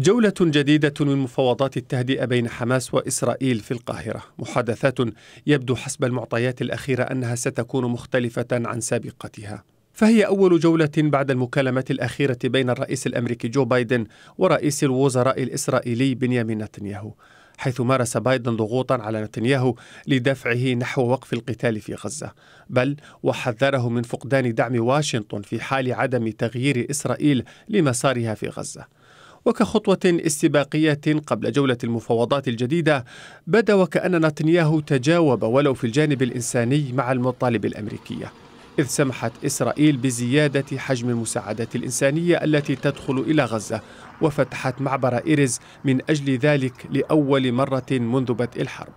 جولة جديدة من مفاوضات التهدئة بين حماس وإسرائيل في القاهرة، محادثات يبدو حسب المعطيات الأخيرة أنها ستكون مختلفة عن سابقتها. فهي أول جولة بعد المكالمات الأخيرة بين الرئيس الأمريكي جو بايدن ورئيس الوزراء الإسرائيلي بنيامين نتنياهو، حيث مارس بايدن ضغوطا على نتنياهو لدفعه نحو وقف القتال في غزة بل وحذره من فقدان دعم واشنطن في حال عدم تغيير إسرائيل لمسارها في غزة وكخطوة استباقية قبل جولة المفاوضات الجديدة بدا وكأن نتنياهو تجاوب ولو في الجانب الإنساني مع المطالب الأمريكية إذ سمحت إسرائيل بزيادة حجم المساعدات الإنسانية التي تدخل إلى غزة وفتحت معبر إيرز من أجل ذلك لأول مرة منذ بدء الحرب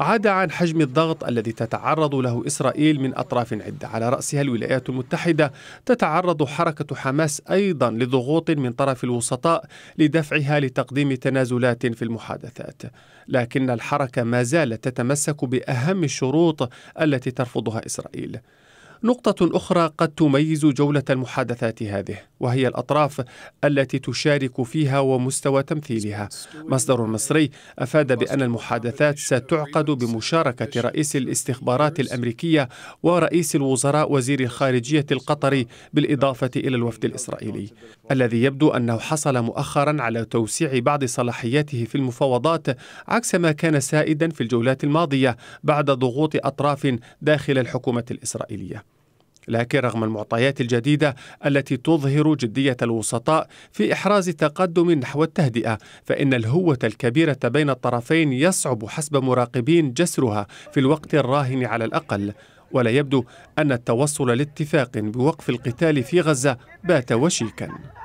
عدا عن حجم الضغط الذي تتعرض له إسرائيل من أطراف عدة على رأسها الولايات المتحدة تتعرض حركة حماس أيضا لضغوط من طرف الوسطاء لدفعها لتقديم تنازلات في المحادثات لكن الحركة ما زالت تتمسك بأهم الشروط التي ترفضها إسرائيل نقطة أخرى قد تميز جولة المحادثات هذه وهي الأطراف التي تشارك فيها ومستوى تمثيلها مصدر مصري أفاد بأن المحادثات ستعقد بمشاركة رئيس الاستخبارات الأمريكية ورئيس الوزراء وزير الخارجية القطري بالإضافة إلى الوفد الإسرائيلي الذي يبدو أنه حصل مؤخرا على توسيع بعض صلاحياته في المفاوضات عكس ما كان سائدا في الجولات الماضية بعد ضغوط أطراف داخل الحكومة الإسرائيلية لكن رغم المعطيات الجديدة التي تظهر جدية الوسطاء في إحراز تقدم نحو التهدئة فإن الهوة الكبيرة بين الطرفين يصعب حسب مراقبين جسرها في الوقت الراهن على الأقل ولا يبدو أن التوصل لاتفاق بوقف القتال في غزة بات وشيكاً